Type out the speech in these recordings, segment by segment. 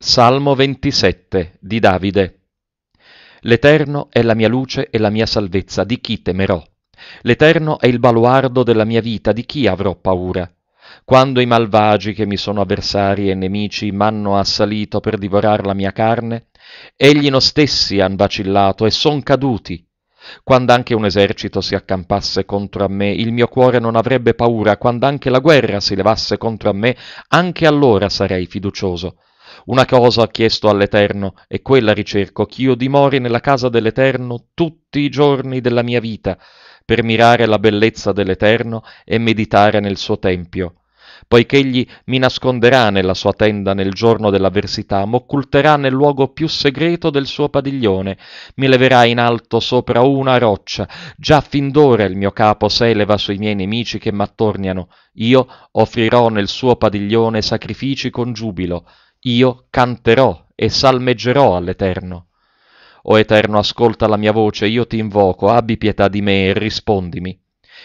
Salmo 27 di Davide L'Eterno è la mia luce e la mia salvezza, di chi temerò? L'Eterno è il baluardo della mia vita, di chi avrò paura? Quando i malvagi che mi sono avversari e nemici m'hanno assalito per divorar la mia carne, egli no stessi han vacillato e son caduti. Quando anche un esercito si accampasse contro a me, il mio cuore non avrebbe paura, quando anche la guerra si levasse contro a me, anche allora sarei fiducioso. Una cosa ha chiesto all'Eterno, e quella ricerco, ch'io dimori nella casa dell'Eterno tutti i giorni della mia vita, per mirare la bellezza dell'Eterno e meditare nel suo tempio. Poich'egli mi nasconderà nella sua tenda nel giorno dell'avversità, m'occulterà nel luogo più segreto del suo padiglione, mi leverà in alto sopra una roccia. Già fin d'ora il mio capo s'eleva sui miei nemici che m'attorniano. Io offrirò nel suo padiglione sacrifici con giubilo io canterò e salmeggerò all'Eterno. O Eterno, ascolta la mia voce, io ti invoco, abbi pietà di me e rispondimi.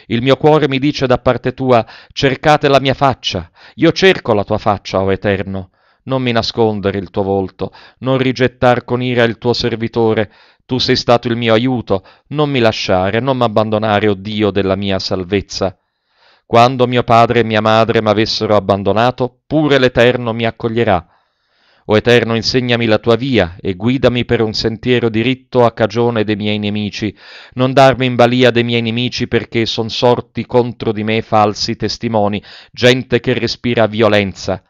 Il mio cuore mi dice da parte tua, cercate la mia faccia. Io cerco la tua faccia, o Eterno. Non mi nascondere il tuo volto, non rigettar con ira il tuo servitore. Tu sei stato il mio aiuto, non mi lasciare, non m'abbandonare, o Dio della mia salvezza. Quando mio padre e mia madre m'avessero abbandonato, pure l'Eterno mi accoglierà o Eterno, insegnami la tua via e guidami per un sentiero diritto a cagione dei miei nemici. Non darmi in balia dei miei nemici perché son sorti contro di me falsi testimoni, gente che respira violenza.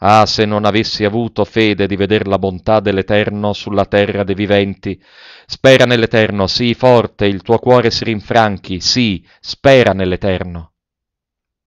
Ah, se non avessi avuto fede di veder la bontà dell'Eterno sulla terra dei viventi. Spera nell'Eterno, sii forte, il tuo cuore si rinfranchi, sì, spera nell'Eterno.